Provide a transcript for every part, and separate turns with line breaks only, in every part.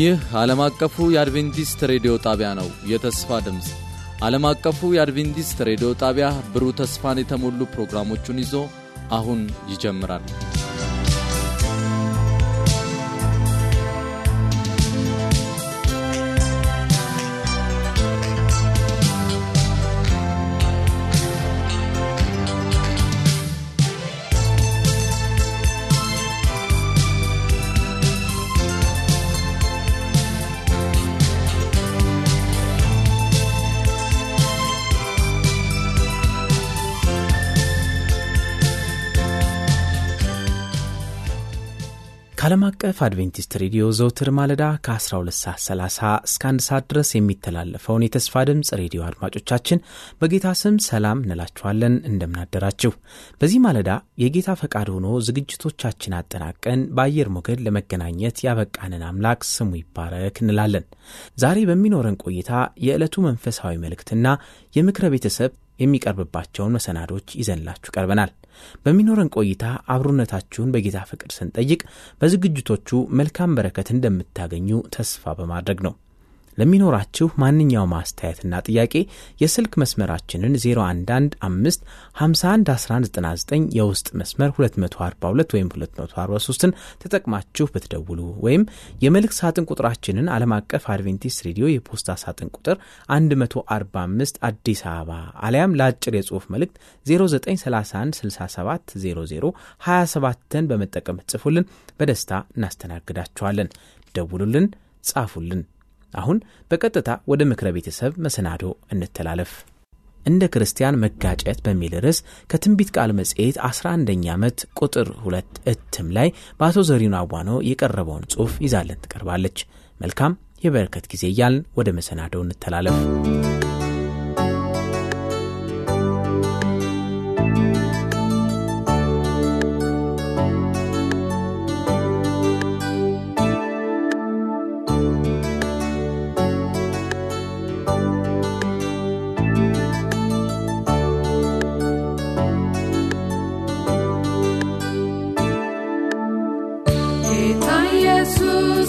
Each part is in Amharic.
ይህ ዓለም አቀፉ የአድቬንቲስት ሬዲዮ ጣቢያ ነው። የተስፋ ድምፅ ዓለም አቀፉ የአድቬንቲስት ሬዲዮ ጣቢያ
ብሩህ ተስፋን የተሞሉ ፕሮግራሞቹን ይዞ አሁን ይጀምራል።
ከዓለም አቀፍ አድቬንቲስት ሬዲዮ ዘውትር ማለዳ ከ12 ሰዓት እስከ 1 ሰዓት ድረስ የሚተላለፈውን የተስፋ ድምፅ ሬዲዮ አድማጮቻችን በጌታ ስም ሰላም እንላችኋለን። እንደምናደራችሁ። በዚህ ማለዳ የጌታ ፈቃድ ሆኖ ዝግጅቶቻችን አጠናቀን በአየር ሞገድ ለመገናኘት ያበቃንን አምላክ ስሙ ይባረክ እንላለን። ዛሬ በሚኖረን ቆይታ የዕለቱ መንፈሳዊ መልእክትና የምክረ ቤተሰብ የሚቀርብባቸውን መሰናዶች ይዘንላችሁ ቀርበናል። በሚኖረን ቆይታ አብሩነታችሁን በጌታ ፍቅር ስንጠይቅ በዝግጅቶቹ መልካም በረከት እንደምታገኙ ተስፋ በማድረግ ነው። ለሚኖራችሁ ማንኛውም አስተያየትና ጥያቄ የስልክ መስመራችንን 011551 1199 የውስጥ መስመር 242 ወይም 243ን ተጠቅማችሁ ብትደውሉ ወይም የመልክ ሳጥን ቁጥራችንን ዓለም አቀፍ አድቬንቲስት ሬዲዮ የፖስታ ሳጥን ቁጥር 145 አዲስ አበባ አሊያም ለአጭር የጽሑፍ መልእክት 0931670027ን በመጠቀም ጽፉልን። በደስታ እናስተናግዳችኋለን። ደውሉልን፣ ጻፉልን። አሁን በቀጥታ ወደ ምክረ ቤተሰብ መሰናዶ እንተላለፍ። እንደ ክርስቲያን መጋጨት በሚል ርዕስ ከትንቢት ቃል መጽሔት 11ኛ ዓመት ቁጥር 2 እትም ላይ በአቶ ዘሪኑ አቧኖ የቀረበውን ጽሑፍ ይዛለን ትቀርባለች። መልካም የበረከት ጊዜ እያልን ወደ መሰናዶ እንተላለፍ።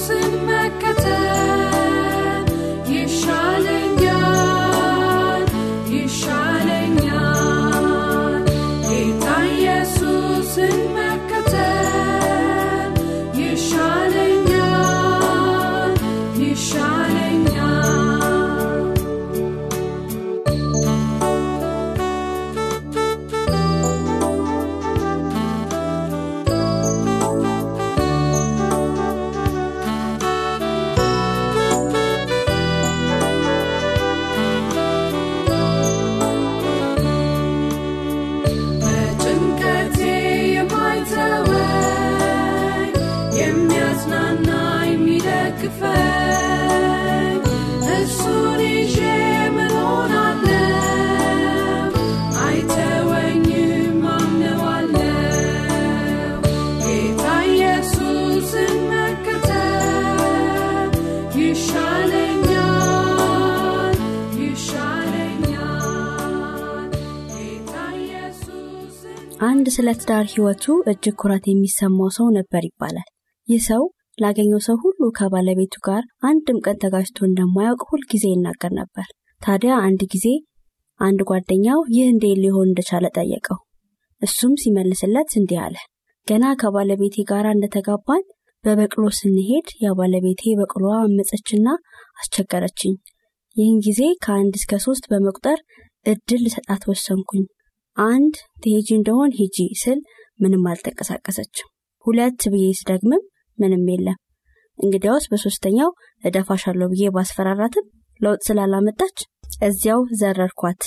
in my guitar. ስለ ትዳር ህይወቱ እጅግ ኩራት የሚሰማው ሰው ነበር ይባላል። ይህ ሰው ላገኘው ሰው ሁሉ ከባለቤቱ ጋር አንድም ቀን ተጋጅቶ እንደማያውቅ ሁልጊዜ ይናገር ነበር። ታዲያ አንድ ጊዜ አንድ ጓደኛው ይህ እንዴት ሊሆን እንደቻለ ጠየቀው። እሱም ሲመልስለት እንዲህ አለ። ገና ከባለቤቴ ጋር እንደተጋባን በበቅሎ ስንሄድ የባለቤቴ በቅሎ በቅሎዋ አመፀችና አስቸገረችኝ። ይህን ጊዜ ከአንድ እስከ ሶስት በመቁጠር እድል ልሰጣት ወሰንኩኝ። አንድ ትሄጂ እንደሆን ሂጂ ስል ምንም አልተንቀሳቀሰችም። ሁለት ብዬ ስደግምም ምንም የለም። እንግዲያውስ በሶስተኛው እደፋሻለሁ ብዬ ባስፈራራትም ለውጥ ስላላመጣች እዚያው ዘረርኳት።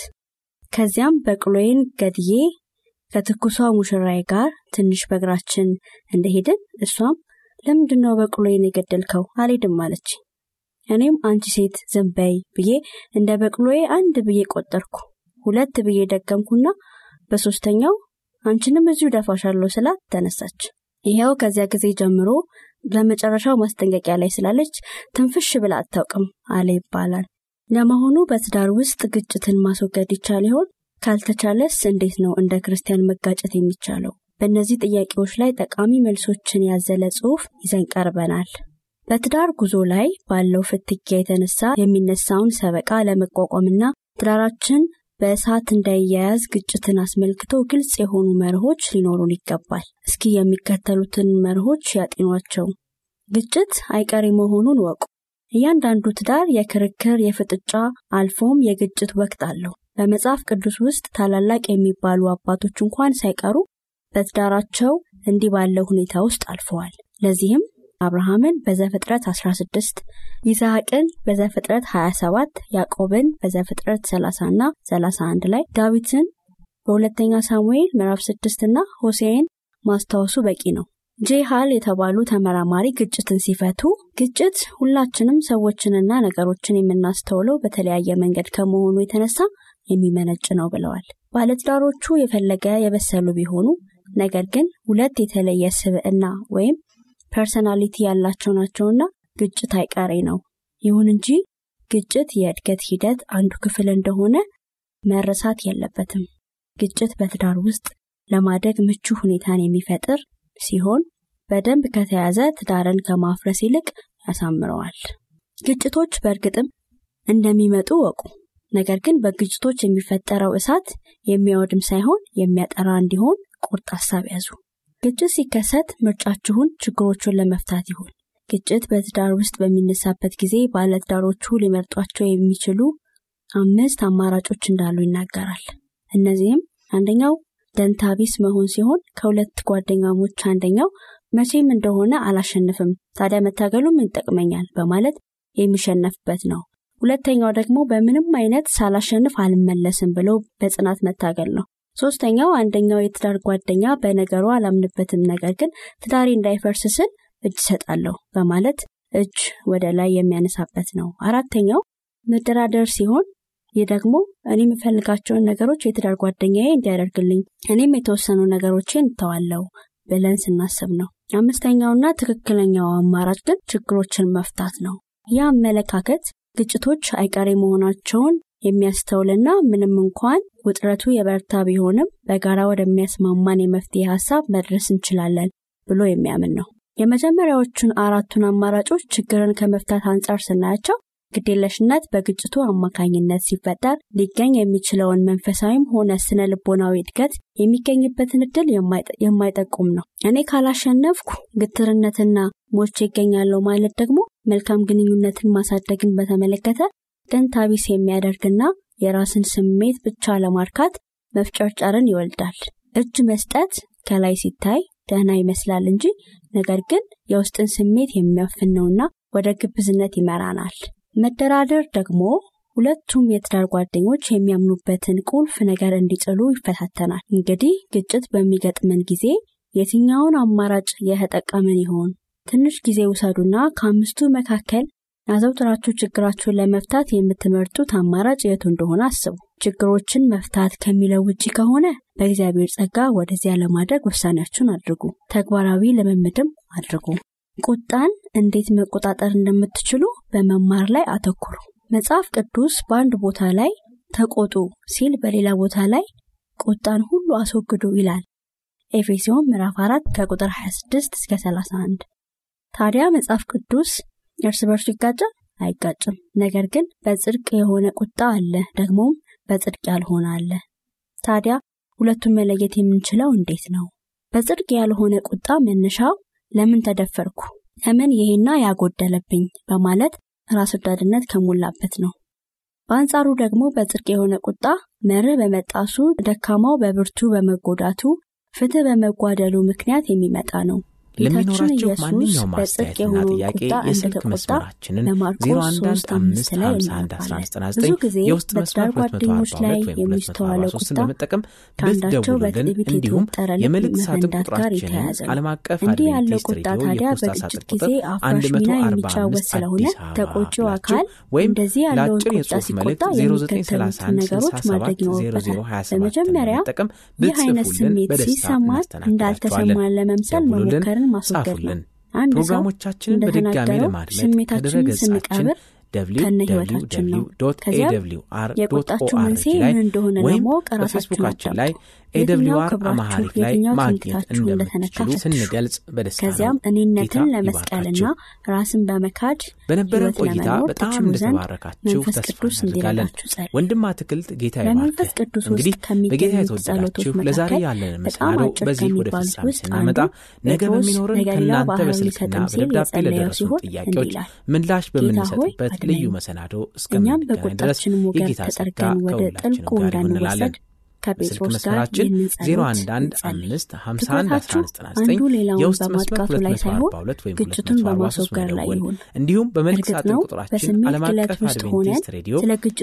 ከዚያም በቅሎዬን ገድዬ ከትኩሷ ሙሽራዬ ጋር ትንሽ በእግራችን እንደሄድን እሷም ለምንድነው በቅሎዬን የገደልከው አልሄድም አለች። እኔም አንቺ ሴት ዘንበይ ብዬ እንደ በቅሎዬ አንድ ብዬ ቆጠርኩ። ሁለት ብዬ ደገምኩና በሶስተኛው አንቺንም እዚሁ ደፋሻለሁ ስላት ተነሳች። ይኸው ከዚያ ጊዜ ጀምሮ ለመጨረሻው ማስጠንቀቂያ ላይ ስላለች ትንፍሽ ብላ አታውቅም አለ ይባላል። ለመሆኑ በትዳር ውስጥ ግጭትን ማስወገድ ይቻል ይሆን? ካልተቻለስ እንዴት ነው እንደ ክርስቲያን መጋጨት የሚቻለው? በእነዚህ ጥያቄዎች ላይ ጠቃሚ መልሶችን ያዘለ ጽሁፍ ይዘን ቀርበናል። በትዳር ጉዞ ላይ ባለው ፍትኪያ የተነሳ የሚነሳውን ሰበቃ ለመቋቋምና ትዳራችን በእሳት እንዳያያዝ ግጭትን አስመልክቶ ግልጽ የሆኑ መርሆች ሊኖሩን ይገባል። እስኪ የሚከተሉትን መርሆች ያጤኗቸው። ግጭት አይቀሪ መሆኑን ወቁ። እያንዳንዱ ትዳር የክርክር፣ የፍጥጫ አልፎም የግጭት ወቅት አለው። በመጽሐፍ ቅዱስ ውስጥ ታላላቅ የሚባሉ አባቶች እንኳን ሳይቀሩ በትዳራቸው እንዲህ ባለ ሁኔታ ውስጥ አልፈዋል። ለዚህም አብርሃምን በዘፍጥረት 16 ይስሐቅን በዘፍጥረት 27 ያዕቆብን በዘፍጥረት 30 እና 31 ላይ ዳዊትን በሁለተኛ ሳሙኤል ምዕራፍ 6 እና ሆሴዕን ማስታወሱ በቂ ነው። ጄሃል የተባሉ ተመራማሪ ግጭትን ሲፈቱ ግጭት ሁላችንም ሰዎችንና ነገሮችን የምናስተውለው በተለያየ መንገድ ከመሆኑ የተነሳ የሚመነጭ ነው ብለዋል። ባለትዳሮቹ የፈለገ የበሰሉ ቢሆኑ ነገር ግን ሁለት የተለየ ስብዕና ወይም ፐርሰናሊቲ ያላቸው ናቸውና ግጭት አይቀሬ ነው። ይሁን እንጂ ግጭት የእድገት ሂደት አንዱ ክፍል እንደሆነ መረሳት የለበትም። ግጭት በትዳር ውስጥ ለማደግ ምቹ ሁኔታን የሚፈጥር ሲሆን በደንብ ከተያዘ ትዳርን ከማፍረስ ይልቅ ያሳምረዋል። ግጭቶች በእርግጥም እንደሚመጡ ወቁ። ነገር ግን በግጭቶች የሚፈጠረው እሳት የሚያወድም ሳይሆን የሚያጠራ እንዲሆን ቁርጥ ሀሳብ ያዙ። ግጭት ሲከሰት ምርጫችሁን ችግሮቹን ለመፍታት ይሁን። ግጭት በትዳር ውስጥ በሚነሳበት ጊዜ ባለትዳሮቹ ሊመርጧቸው የሚችሉ አምስት አማራጮች እንዳሉ ይናገራል። እነዚህም አንደኛው ደንታቢስ መሆን ሲሆን ከሁለት ጓደኛሞች አንደኛው መቼም እንደሆነ አላሸንፍም፣ ታዲያ መታገሉ ምን ይጠቅመኛል በማለት የሚሸነፍበት ነው። ሁለተኛው ደግሞ በምንም አይነት ሳላሸንፍ አልመለስም ብሎ በጽናት መታገል ነው። ሶስተኛው አንደኛው የትዳር ጓደኛ በነገሩ አላምንበትም፣ ነገር ግን ትዳሪ እንዳይፈርስ ስል እጅ ሰጣለሁ በማለት እጅ ወደ ላይ የሚያነሳበት ነው። አራተኛው መደራደር ሲሆን ይህ ደግሞ እኔ የምፈልጋቸውን ነገሮች የትዳር ጓደኛዬ እንዲያደርግልኝ እኔም የተወሰኑ ነገሮችን እንተዋለው ብለን ስናስብ ነው። አምስተኛውና ትክክለኛው አማራጭ ግን ችግሮችን መፍታት ነው። ይህ አመለካከት ግጭቶች አይቀሬ መሆናቸውን የሚያስተውልና ምንም እንኳን ውጥረቱ የበርታ ቢሆንም በጋራ ወደሚያስማማን የመፍትሄ ሀሳብ መድረስ እንችላለን ብሎ የሚያምን ነው። የመጀመሪያዎቹን አራቱን አማራጮች ችግርን ከመፍታት አንጻር ስናያቸው ግዴለሽነት በግጭቱ አማካኝነት ሲፈጠር ሊገኝ የሚችለውን መንፈሳዊም ሆነ ስነ ልቦናዊ እድገት የሚገኝበትን እድል የማይጠቁም ነው። እኔ ካላሸነፍኩ ግትርነትና ሞቼ ይገኛለው ማለት ደግሞ መልካም ግንኙነትን ማሳደግን በተመለከተ ጥንታቢስ የሚያደርግና የራስን ስሜት ብቻ ለማርካት መፍጨርጨርን ይወልዳል። እጅ መስጠት ከላይ ሲታይ ደህና ይመስላል እንጂ ነገር ግን የውስጥን ስሜት ነውና ወደ ግብዝነት ይመራናል። መደራደር ደግሞ ሁለቱም የትዳር ጓደኞች የሚያምኑበትን ቁልፍ ነገር እንዲጥሉ ይፈታተናል። እንግዲህ ግጭት በሚገጥመን ጊዜ የትኛውን አማራጭ የተጠቀምን ይሆን? ትንሽ ጊዜ ውሰዱና ከአምስቱ መካከል አዘውትራችሁ ችግራችሁን ለመፍታት የምትመርጡት አማራጭ የቱ እንደሆነ አስቡ። ችግሮችን መፍታት ከሚለው ውጪ ከሆነ በእግዚአብሔር ጸጋ ወደዚያ ለማድረግ ውሳኔያችሁን አድርጉ። ተግባራዊ ልምምድም አድርጉ። ቁጣን እንዴት መቆጣጠር እንደምትችሉ በመማር ላይ አተኩሩ። መጽሐፍ ቅዱስ በአንድ ቦታ ላይ ተቆጡ ሲል በሌላ ቦታ ላይ ቁጣን ሁሉ አስወግዱ ይላል። ኤፌሲዮን ምዕራፍ 4 ከቁጥር 26 እስከ 31 ታዲያ መጽሐፍ ቅዱስ እርስ በርሱ ይጋጫል አይጋጭም። ነገር ግን በጽድቅ የሆነ ቁጣ አለ፣ ደግሞም በጽድቅ ያልሆነ አለ። ታዲያ ሁለቱን መለየት የምንችለው እንዴት ነው? በጽድቅ ያልሆነ ቁጣ መነሻው ለምን ተደፈርኩ፣ ለምን ይሄና ያጎደለብኝ በማለት ራስ ወዳድነት ከሞላበት ነው። በአንጻሩ ደግሞ በጽድቅ የሆነ ቁጣ መርህ በመጣሱ ደካማው በብርቱ በመጎዳቱ ፍትህ በመጓደሉ ምክንያት የሚመጣ ነው። ለሚኖራቸው ማንኛውም አስተያየትና ጥያቄ የስልክ መስመራችንን 0115511199
የውስጥ መስመር 242 ወይም 243 በመጠቀም ልትደውሉልን እንዲሁም የመልእክት ሳጥን ቁጥራችንን ዓለም አቀፍ እንዲህ ያለው ቁጣ ታዲያ በግጭት ጊዜ አፍራሽ ሚና የሚጫወት ስለሆነ
ተቆጪው አካል እንደዚህ ያለውን ቁጣ ሲቆጣ የሚከተሉትን ነገሮች ማድረግ ይኖርበታል። በመጀመሪያ ይህ አይነት ስሜት ሲሰማት እንዳልተሰማን ለመምሰል መሞከር ማስወገድ ጻፉልን። ፕሮግራሞቻችንን በድጋሚ ለማድመጥ ከድረገጻችን ከነህይወታችን
ነው። ከዚያ የቁጣችሁ መንስኤ ምን እንደሆነ ለማወቅ ራሳችሁን አዳምጡ። ኤደብሊዋር አማሃሪክ ላይ ማግኘት
እንደምትችሉ ስንገልጽ በደስታ ከዚያም እኔነትን ለመስቀልና ራስን በመካድ በነበረ ቆይታ በጣም እንደተባረካችሁ ተስፋ እናደርጋለን።
ወንድም አትክልት ጌታ
ይባርክ። እንግዲህ በጌታ የተወደዳችሁ ለዛሬ ያለን መሰናዶ በዚህ ወደ ፍጻሜ ስናመጣ ነገ በሚኖርን ከእናንተ
በስልክና በደብዳቤ ለደረሱ ጥያቄዎች ምላሽ በምንሰጥበት ልዩ መሰናዶ እስከምንገናኝ ድረስ የጌታ ጸጋ ከሁላችን ጋር ይሆንላለን። ከቤት መስመራችን 0115511199 የውስጥ መስመር 242 ወይም ግጭቱን በማስወገድ ላይ ይሁን። እንዲሁም በመልክ ሳጥን ቁጥራችን ዓለም አቀፍ አድቬንቲስት ሬዲዮ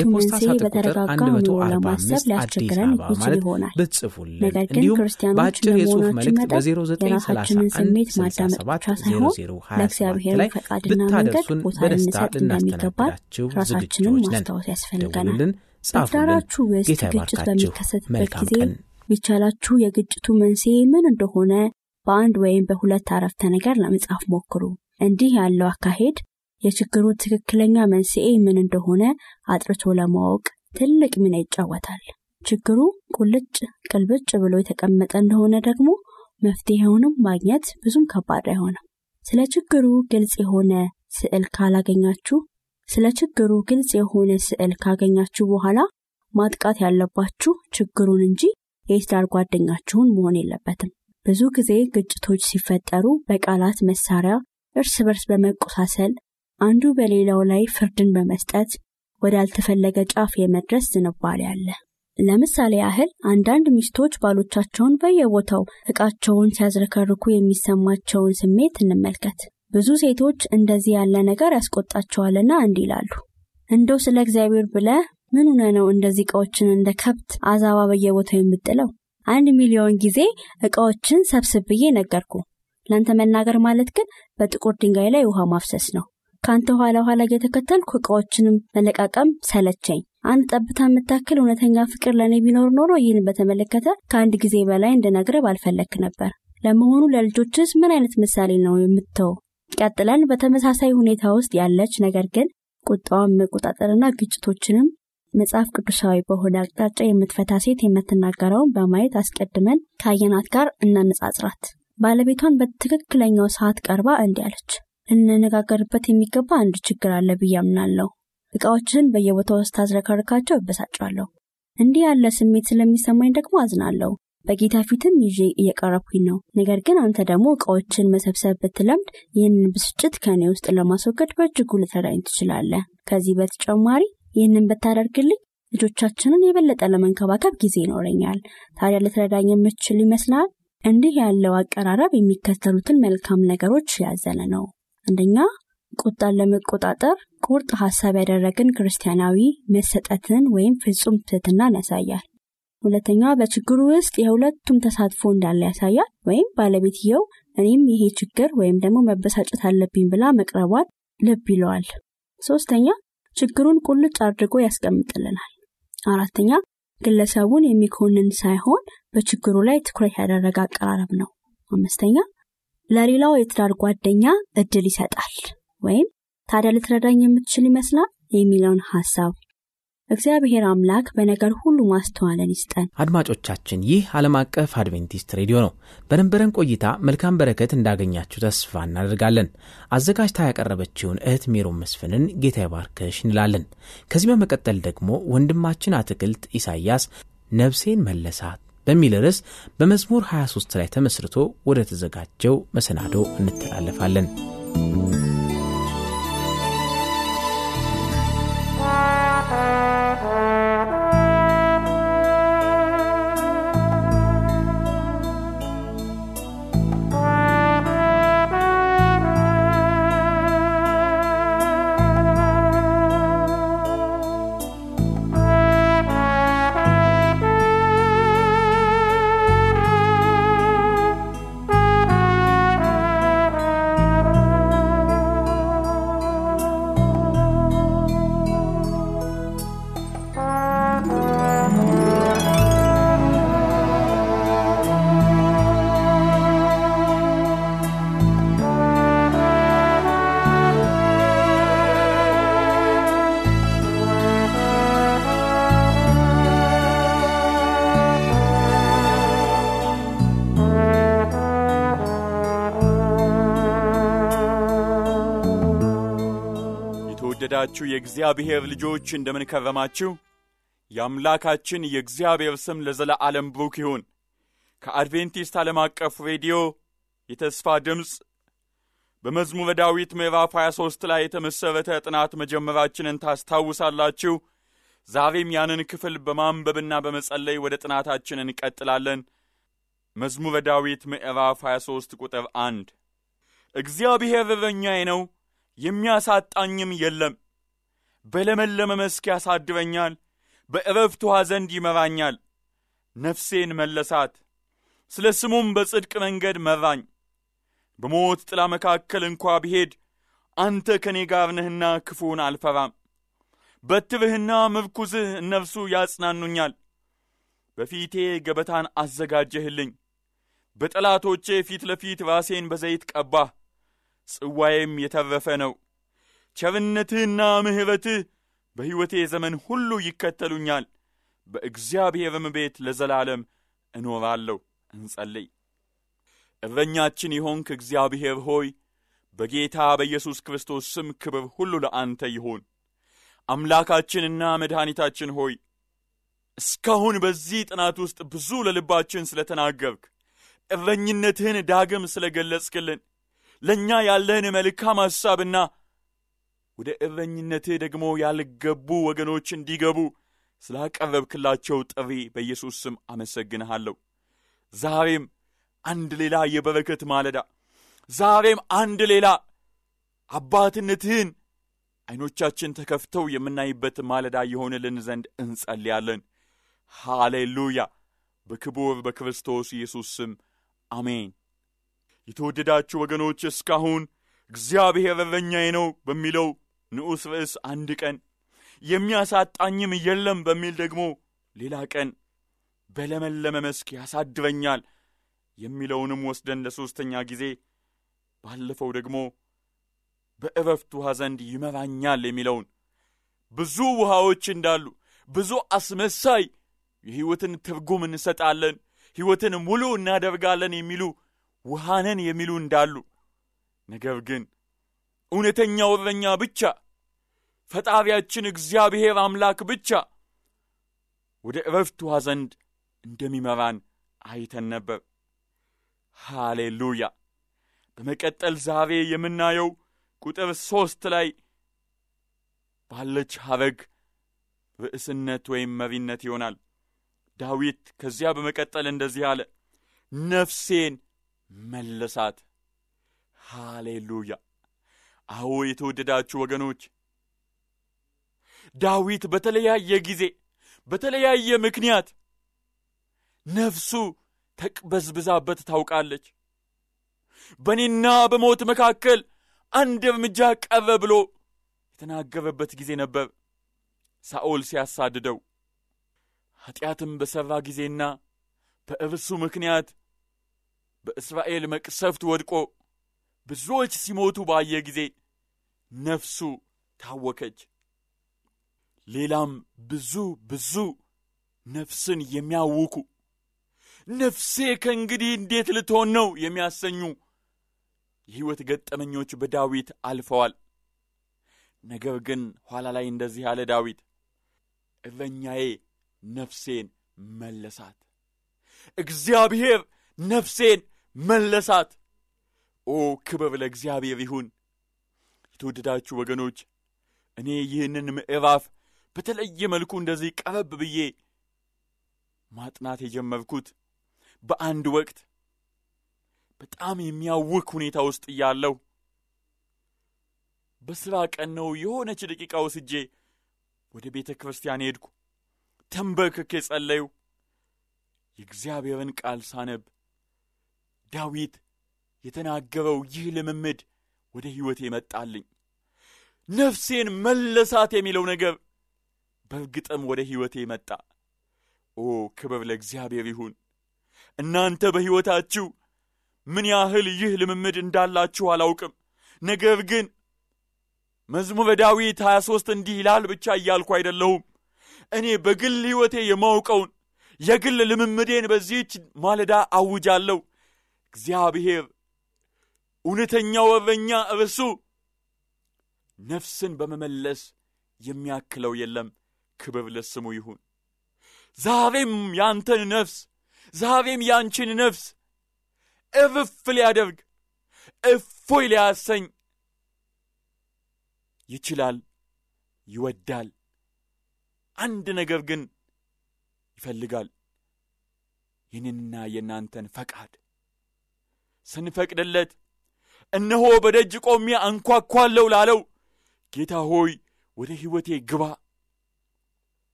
የፖስታ ሳጥን ቁጥር 145 አዲስ አበባ ማለት ብትጽፉልን እንዲሁም በአጭር የጽሑፍ መልእክት በ0931670024 ላይ ብታደርሱን በደስታ ልናስተናግዳችሁ ዝግጁዎች ነን።
ደውሉልን። በትዳራችሁ ውስጥ ግጭት በሚከሰትበት ጊዜ ቢቻላችሁ የግጭቱ መንስኤ ምን እንደሆነ በአንድ ወይም በሁለት አረፍተ ነገር ለመጻፍ ሞክሩ። እንዲህ ያለው አካሄድ የችግሩ ትክክለኛ መንስኤ ምን እንደሆነ አጥርቶ ለማወቅ ትልቅ ሚና ይጫወታል። ችግሩ ቁልጭ ቅልብጭ ብሎ የተቀመጠ እንደሆነ ደግሞ መፍትሄውንም ማግኘት ብዙም ከባድ አይሆንም። ስለ ችግሩ ግልጽ የሆነ ስዕል ካላገኛችሁ ስለ ችግሩ ግልጽ የሆነ ስዕል ካገኛችሁ በኋላ ማጥቃት ያለባችሁ ችግሩን እንጂ የትዳር ጓደኛችሁን መሆን የለበትም። ብዙ ጊዜ ግጭቶች ሲፈጠሩ በቃላት መሳሪያ እርስ በርስ በመቆሳሰል አንዱ በሌላው ላይ ፍርድን በመስጠት ወዳልተፈለገ ጫፍ የመድረስ ዝንባል አለ። ለምሳሌ ያህል አንዳንድ ሚስቶች ባሎቻቸውን በየቦታው እቃቸውን ሲያዝረከርኩ የሚሰማቸውን ስሜት እንመልከት። ብዙ ሴቶች እንደዚህ ያለ ነገር ያስቆጣቸዋልና እንዲ ይላሉ። እንደው ስለ እግዚአብሔር ብለ ምን ሆነ ነው እንደዚህ እቃዎችን እንደ ከብት አዛባ በየቦታው የምጥለው? አንድ ሚሊዮን ጊዜ እቃዎችን ሰብስብ ብዬ ነገርኩ። ለአንተ መናገር ማለት ግን በጥቁር ድንጋይ ላይ ውሃ ማፍሰስ ነው። ከአንተ ኋላ ኋላ እየተከተልኩ እቃዎችንም መለቃቀም ሰለቸኝ። አንድ ጠብታ የምታክል እውነተኛ ፍቅር ለእኔ ቢኖር ኖሮ ይህን በተመለከተ ከአንድ ጊዜ በላይ እንድነግርህ ባልፈለክ ነበር። ለመሆኑ ለልጆችስ ምን አይነት ምሳሌ ነው የምትተው? ቀጥለን በተመሳሳይ ሁኔታ ውስጥ ያለች ነገር ግን ቁጣዋን መቆጣጠርና ግጭቶችንም መጽሐፍ ቅዱሳዊ በሆነ አቅጣጫ የምትፈታ ሴት የምትናገረውን በማየት አስቀድመን ከአየናት ጋር እናነጻጽራት። ባለቤቷን በትክክለኛው ሰዓት ቀርባ እንዲህ አለች። ልንነጋገርበት የሚገባ አንድ ችግር አለ ብዬ አምናለሁ። እቃዎችህን በየቦታው ስታዝረከርካቸው እበሳጫለሁ። እንዲህ ያለ ስሜት ስለሚሰማኝ ደግሞ አዝናለሁ። በጌታ ፊትም ይዤ እየቀረብኩኝ ነው። ነገር ግን አንተ ደግሞ እቃዎችን መሰብሰብ ብትለምድ ይህንን ብስጭት ከእኔ ውስጥ ለማስወገድ በእጅጉ ልትረዳኝ ትችላለ ከዚህ በተጨማሪ ይህንን ብታደርግልኝ ልጆቻችንን የበለጠ ለመንከባከብ ጊዜ ይኖረኛል። ታዲያ ልትረዳኝ የምችል ይመስላል። እንዲህ ያለው አቀራረብ የሚከተሉትን መልካም ነገሮች ያዘለ ነው። አንደኛ ቁጣን ለመቆጣጠር ቁርጥ ሀሳብ ያደረግን ክርስቲያናዊ መሰጠትን ወይም ፍጹም ትትናን ያሳያል። ሁለተኛ በችግሩ ውስጥ የሁለቱም ተሳትፎ እንዳለ ያሳያል። ወይም ባለቤትየው እኔም ይሄ ችግር ወይም ደግሞ መበሳጨት አለብኝ ብላ መቅረቧን ልብ ይለዋል። ሶስተኛ ችግሩን ቁልጭ አድርጎ ያስቀምጥልናል። አራተኛ ግለሰቡን የሚኮንን ሳይሆን በችግሩ ላይ ትኩረት ያደረገ አቀራረብ ነው። አምስተኛ ለሌላው የትዳር ጓደኛ እድል ይሰጣል። ወይም ታዲያ ልትረዳኝ የምትችል ይመስላል የሚለውን ሀሳብ እግዚአብሔር አምላክ በነገር ሁሉ ማስተዋለን ይስጠን።
አድማጮቻችን፣ ይህ ዓለም አቀፍ አድቬንቲስት ሬዲዮ ነው። በነበረን ቆይታ መልካም በረከት እንዳገኛችሁ ተስፋ እናደርጋለን። አዘጋጅታ ያቀረበችውን እህት ሜሮ መስፍንን ጌታ ይባርክሽ እንላለን። ከዚህ በመቀጠል ደግሞ ወንድማችን አትክልት ኢሳያስ ነብሴን መለሳት በሚል ርዕስ በመዝሙር 23 ላይ ተመስርቶ ወደ ተዘጋጀው መሰናዶ እንተላለፋለን።
የተወደዳችሁ የእግዚአብሔር ልጆች እንደምንከረማችሁ የአምላካችን የእግዚአብሔር ስም ዓለም ብሩክ ይሁን። ከአድቬንቲስት ዓለም አቀፍ ሬዲዮ የተስፋ ድምፅ በመዝሙረ ዳዊት ምዕራፍ 23 ላይ የተመሠረተ ጥናት መጀመራችንን ታስታውሳላችሁ። ዛሬም ያንን ክፍል በማንበብና በመጸለይ ወደ ጥናታችን እንቀጥላለን። መዝሙረ ዳዊት ምዕራፍ 23 ቁጥር 1 እግዚአብሔር እረኛዬ ነው፣ የሚያሳጣኝም የለም በለመለመ መስክ ያሳድበኛል፣ በዕረፍት ውሃ ዘንድ ይመራኛል። ነፍሴን መለሳት፣ ስለ ስሙም በጽድቅ መንገድ መራኝ። በሞት ጥላ መካከል እንኳ ብሄድ አንተ ከእኔ ጋር ነህና ክፉን አልፈራም። በትርህና ምርኩዝህ እነርሱ ያጽናኑኛል። በፊቴ ገበታን አዘጋጀህልኝ፣ በጠላቶቼ ፊት ለፊት ራሴን በዘይት ቀባህ፣ ጽዋዬም የተረፈ ነው። ቸብነትህና ምህበትህ በሕይወቴ ዘመን ሁሉ ይከተሉኛል። በእግዚአብሔርም ቤት ለዘላለም እኖራለሁ። እንጸልይ። እረኛችን የሆንክ እግዚአብሔር ሆይ በጌታ በኢየሱስ ክርስቶስ ስም ክብር ሁሉ ለአንተ ይሁን። አምላካችንና መድኃኒታችን ሆይ እስካሁን በዚህ ጥናት ውስጥ ብዙ ለልባችን ስለ ተናገርክ፣ እረኝነትህን ዳግም ስለ ገለጽክልን፣ ለእኛ ያለህን መልካም ሐሳብና ወደ እረኝነቴ ደግሞ ያልገቡ ወገኖች እንዲገቡ ስላቀረብክላቸው ጥሪ በኢየሱስ ስም አመሰግንሃለሁ። ዛሬም አንድ ሌላ የበረከት ማለዳ፣ ዛሬም አንድ ሌላ አባትነትህን ዐይኖቻችን ተከፍተው የምናይበት ማለዳ የሆንልን ዘንድ እንጸልያለን። ሃሌሉያ። በክቡር በክርስቶስ ኢየሱስ ስም አሜን። የተወደዳችሁ ወገኖች እስካሁን እግዚአብሔር እረኛዬ ነው በሚለው ንዑስ ርዕስ አንድ ቀን የሚያሳጣኝም የለም በሚል ደግሞ ሌላ ቀን በለመለመ መስክ ያሳድረኛል የሚለውንም ወስደን ለሦስተኛ ጊዜ ባለፈው ደግሞ በእረፍት ውሃ ዘንድ ይመራኛል የሚለውን ብዙ ውሃዎች እንዳሉ ብዙ አስመሳይ የሕይወትን ትርጉም እንሰጣለን፣ ሕይወትን ሙሉ እናደርጋለን የሚሉ ውሃንን የሚሉ እንዳሉ ነገር ግን እውነተኛ ወረኛ ብቻ ፈጣሪያችን እግዚአብሔር አምላክ ብቻ ወደ እረፍት ዘንድ እንደሚመራን አይተን ነበር። ሃሌሉያ! በመቀጠል ዛሬ የምናየው ቁጥር ሦስት ላይ ባለች ሐረግ ርዕስነት ወይም መሪነት ይሆናል። ዳዊት ከዚያ በመቀጠል እንደዚህ አለ፣ ነፍሴን መለሳት። ሃሌሉያ! አዎ የተወደዳችሁ ወገኖች ዳዊት በተለያየ ጊዜ በተለያየ ምክንያት ነፍሱ ተቅበዝብዛበት ታውቃለች። በእኔና በሞት መካከል አንድ እርምጃ ቀረ ብሎ የተናገረበት ጊዜ ነበር። ሳኦል ሲያሳድደው ኃጢአትም በሠራ ጊዜና በእርሱ ምክንያት በእስራኤል መቅሰፍት ወድቆ ብዙዎች ሲሞቱ ባየ ጊዜ ነፍሱ ታወከች። ሌላም ብዙ ብዙ ነፍስን የሚያውኩ ነፍሴ ከእንግዲህ እንዴት ልትሆን ነው የሚያሰኙ የሕይወት ገጠመኞች በዳዊት አልፈዋል። ነገር ግን ኋላ ላይ እንደዚህ አለ ዳዊት እረኛዬ ነፍሴን መለሳት፣ እግዚአብሔር ነፍሴን መለሳት። ኦ ክብር ለእግዚአብሔር ይሁን። የተወደዳችሁ ወገኖች እኔ ይህንን ምዕራፍ በተለየ መልኩ እንደዚህ ቀረብ ብዬ ማጥናት የጀመርኩት በአንድ ወቅት በጣም የሚያውክ ሁኔታ ውስጥ እያለሁ በስራ ቀን ነው። የሆነች ደቂቃ ወስጄ ወደ ቤተ ክርስቲያን ሄድኩ። ተንበርክኬ ጸለዩ። የእግዚአብሔርን ቃል ሳነብ ዳዊት የተናገረው ይህ ልምምድ ወደ ሕይወቴ መጣልኝ። ነፍሴን መለሳት የሚለው ነገር በእርግጥም ወደ ሕይወቴ መጣ። ኦ ክብር ለእግዚአብሔር ይሁን። እናንተ በሕይወታችሁ ምን ያህል ይህ ልምምድ እንዳላችሁ አላውቅም። ነገር ግን መዝሙረ ዳዊት 23 እንዲህ ይላል ብቻ እያልኩ አይደለሁም። እኔ በግል ሕይወቴ የማውቀውን የግል ልምምዴን በዚህች ማለዳ አውጃለሁ። እግዚአብሔር እውነተኛው እረኛ እርሱ ነፍስን በመመለስ የሚያክለው የለም። ክብር ለስሙ ይሁን። ዛሬም ያንተን ነፍስ ዛሬም ያንቺን ነፍስ እርፍ ሊያደርግ እፎይ ሊያሰኝ ይችላል፣ ይወዳል። አንድ ነገር ግን ይፈልጋል። ይህንንና የእናንተን ፈቃድ ስንፈቅድለት እነሆ በደጅ ቆሜ አንኳኳለሁ ላለው ጌታ ሆይ ወደ ሕይወቴ ግባ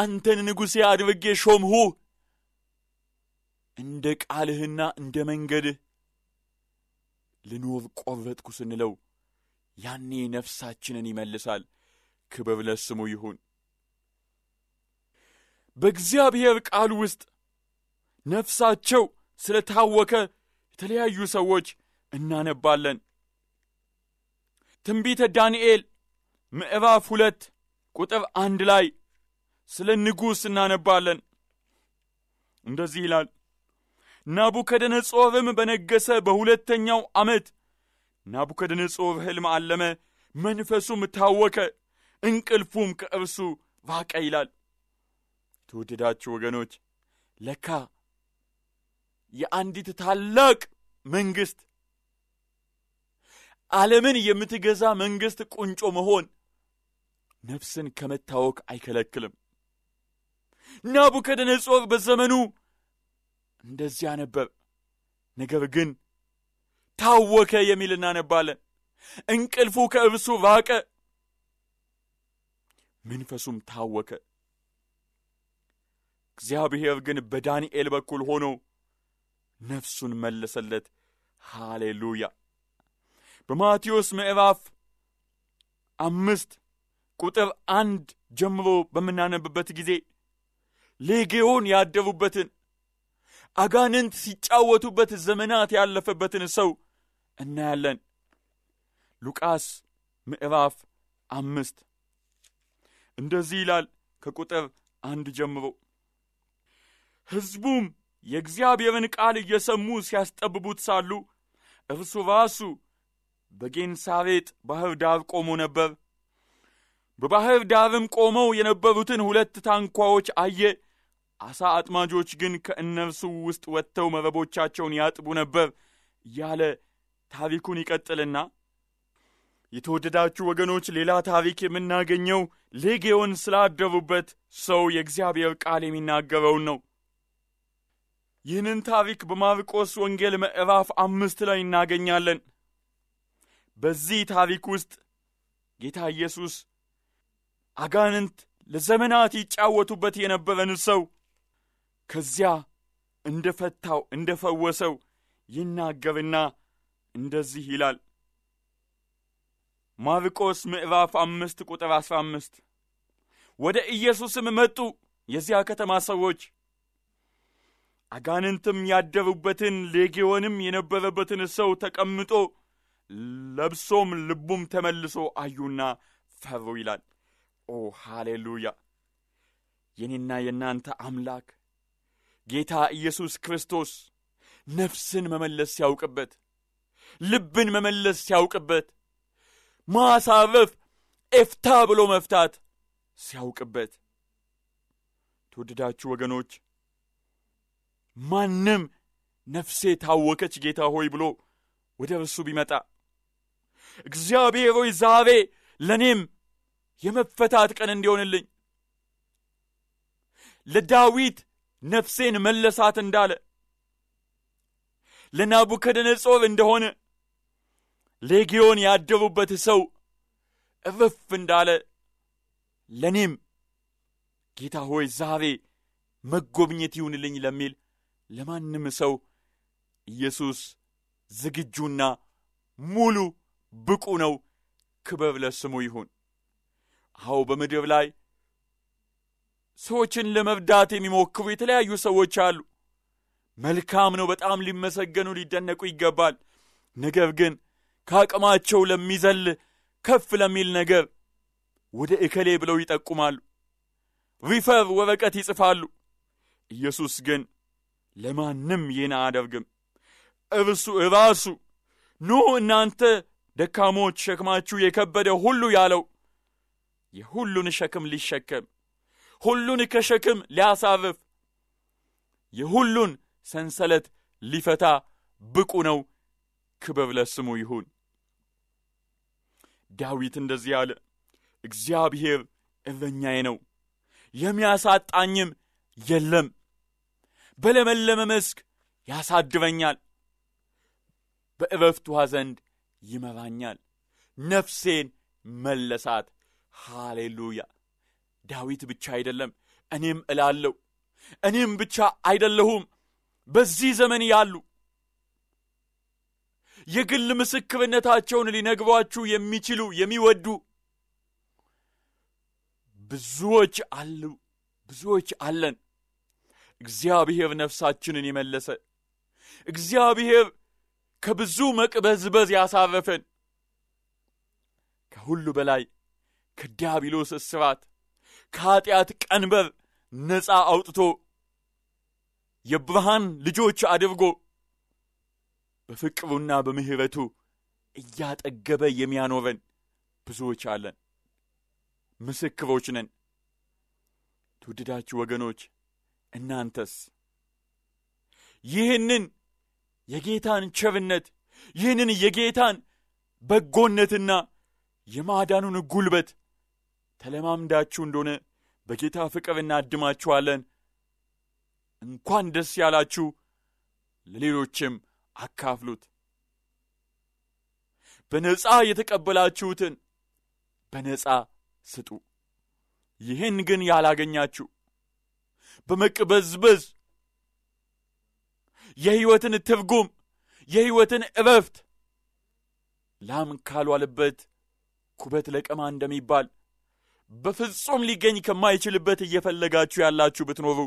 አንተን ንጉሴ አድርጌ ሾምሁ። እንደ ቃልህና እንደ መንገድህ ልንወብ ቆረጥኩ ስንለው ያኔ ነፍሳችንን ይመልሳል። ክብር ለስሙ ይሁን። በእግዚአብሔር ቃል ውስጥ ነፍሳቸው ታወከ የተለያዩ ሰዎች እናነባለን። ትንቢተ ዳንኤል ምዕራፍ ሁለት ቁጥር አንድ ላይ ስለ ንጉሥ እናነባለን። እንደዚህ ይላል፣ ናቡከደነጾርም በነገሰ በሁለተኛው ዓመት ናቡከደነጾር ሕልም አለመ፣ መንፈሱም ታወከ፣ እንቅልፉም ከእርሱ ራቀ ይላል። ተወደዳችሁ ወገኖች ለካ የአንዲት ታላቅ መንግሥት ዓለምን የምትገዛ መንግሥት ቁንጮ መሆን ነፍስን ከመታወክ አይከለክልም። ናቡከደነጾር በዘመኑ እንደዚያ ነበር። ነገር ግን ታወከ የሚል እናነባለን። እንቅልፉ ከእርሱ ራቀ፣ መንፈሱም ታወከ። እግዚአብሔር ግን በዳንኤል በኩል ሆኖ ነፍሱን መለሰለት። ሃሌሉያ። በማቴዎስ ምዕራፍ አምስት ቁጥር አንድ ጀምሮ በምናነብበት ጊዜ ሌጌዮን ያደሩበትን አጋንንት ሲጫወቱበት ዘመናት ያለፈበትን ሰው እናያለን። ሉቃስ ምዕራፍ አምስት እንደዚህ ይላል ከቁጥር አንድ ጀምሮ ሕዝቡም የእግዚአብሔርን ቃል እየሰሙ ሲያስጠብቡት ሳሉ እርሱ ራሱ በጌንሳሬጥ ባሕር ዳር ቆሞ ነበር። በባሕር ዳርም ቆመው የነበሩትን ሁለት ታንኳዎች አየ። አሳ አጥማጆች ግን ከእነርሱ ውስጥ ወጥተው መረቦቻቸውን ያጥቡ ነበር ያለ ታሪኩን ይቀጥልና የተወደዳችሁ ወገኖች ሌላ ታሪክ የምናገኘው ሌጌዮን ስላደሩበት ሰው የእግዚአብሔር ቃል የሚናገረውን ነው ይህንን ታሪክ በማርቆስ ወንጌል ምዕራፍ አምስት ላይ እናገኛለን በዚህ ታሪክ ውስጥ ጌታ ኢየሱስ አጋንንት ለዘመናት ይጫወቱበት የነበረን ሰው ከዚያ እንደ ፈታው እንደ ፈወሰው ይናገርና እንደዚህ ይላል። ማርቆስ ምዕራፍ አምስት ቁጥር አስራ አምስት ወደ ኢየሱስም መጡ የዚያ ከተማ ሰዎች አጋንንትም ያደሩበትን ሌጌዮንም የነበረበትን ሰው ተቀምጦ ለብሶም ልቡም ተመልሶ አዩና ፈሩ ይላል። ኦ ሃሌሉያ! የኔና የእናንተ አምላክ ጌታ ኢየሱስ ክርስቶስ ነፍስን መመለስ ሲያውቅበት፣ ልብን መመለስ ሲያውቅበት፣ ማሳረፍ ኤፍታ ብሎ መፍታት ሲያውቅበት፣ ተወደዳችሁ ወገኖች፣ ማንም ነፍሴ ታወከች ጌታ ሆይ ብሎ ወደ እርሱ ቢመጣ እግዚአብሔር ሆይ ዛሬ ለእኔም የመፈታት ቀን እንዲሆንልኝ ለዳዊት ነፍሴን መለሳት እንዳለ ለናቡከደነጾር እንደሆነ ሌጊዮን ያደሩበት ሰው እፍፍ እንዳለ ለእኔም ጌታ ሆይ ዛሬ መጎብኘት ይሁንልኝ ለሚል ለማንም ሰው ኢየሱስ ዝግጁና ሙሉ ብቁ ነው። ክበብ ለስሙ ይሁን። አዎ በምድር ላይ ሰዎችን ለመብዳት የሚሞክሩ የተለያዩ ሰዎች አሉ። መልካም ነው፣ በጣም ሊመሰገኑ ሊደነቁ ይገባል። ነገር ግን ከአቅማቸው ለሚዘል ከፍ ለሚል ነገር ወደ እከሌ ብለው ይጠቁማሉ፣ ሪፈር ወረቀት ይጽፋሉ። ኢየሱስ ግን ለማንም ይህን አያደርግም። እርሱ እራሱ ኑ እናንተ ደካሞች ሸክማችሁ የከበደ ሁሉ ያለው የሁሉን ሸክም ሊሸከም ሁሉን ከሸክም ሊያሳርፍ የሁሉን ሰንሰለት ሊፈታ ብቁ ነው። ክብር ለስሙ ይሁን። ዳዊት እንደዚህ አለ፣ እግዚአብሔር እረኛዬ ነው፣ የሚያሳጣኝም የለም። በለመለመ መስክ ያሳድበኛል በእረፍት ዘንድ ይመራኛል። ነፍሴን መለሳት። ሃሌሉያ ዳዊት ብቻ አይደለም፣ እኔም እላለሁ። እኔም ብቻ አይደለሁም። በዚህ ዘመን ያሉ የግል ምስክርነታቸውን ሊነግሯችሁ የሚችሉ የሚወዱ ብዙዎች አሉ፣ ብዙዎች አለን። እግዚአብሔር ነፍሳችንን የመለሰ እግዚአብሔር ከብዙ መቅበዝበዝ ያሳረፈን ከሁሉ በላይ ከዲያብሎስ እስራት ከኀጢአት ቀንበር ነፃ አውጥቶ የብርሃን ልጆች አድርጎ በፍቅሩና በምሕረቱ እያጠገበ የሚያኖረን ብዙዎች አለን፣ ምስክሮች ነን። ትውድዳችሁ ወገኖች፣ እናንተስ ይህንን የጌታን ቸርነት ይህንን የጌታን በጎነትና የማዳኑን ጉልበት ተለማምዳችሁ እንደሆነ በጌታ ፍቅር እናድማችኋለን። እንኳን ደስ ያላችሁ፣ ለሌሎችም አካፍሉት። በነፃ የተቀበላችሁትን በነፃ ስጡ። ይህን ግን ያላገኛችሁ በመቅበዝበዝ የሕይወትን ትርጉም የሕይወትን እረፍት ላም ካልዋለበት ኩበት ለቀማ እንደሚባል በፍጹም ሊገኝ ከማይችልበት እየፈለጋችሁ ያላችሁ ብትኖሩ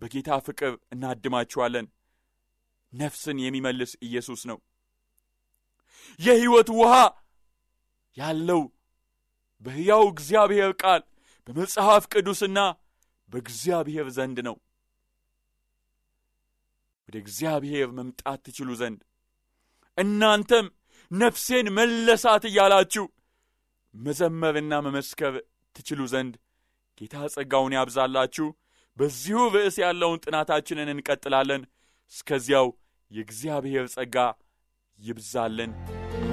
በጌታ ፍቅር እናድማችኋለን። ነፍስን የሚመልስ ኢየሱስ ነው። የሕይወት ውሃ ያለው በሕያው እግዚአብሔር ቃል በመጽሐፍ ቅዱስና በእግዚአብሔር ዘንድ ነው። ወደ እግዚአብሔር መምጣት ትችሉ ዘንድ እናንተም ነፍሴን መለሳት እያላችሁ መዘመርና መመስከር ትችሉ ዘንድ ጌታ ጸጋውን ያብዛላችሁ። በዚሁ ርዕስ ያለውን ጥናታችንን እንቀጥላለን። እስከዚያው የእግዚአብሔር ጸጋ ይብዛልን።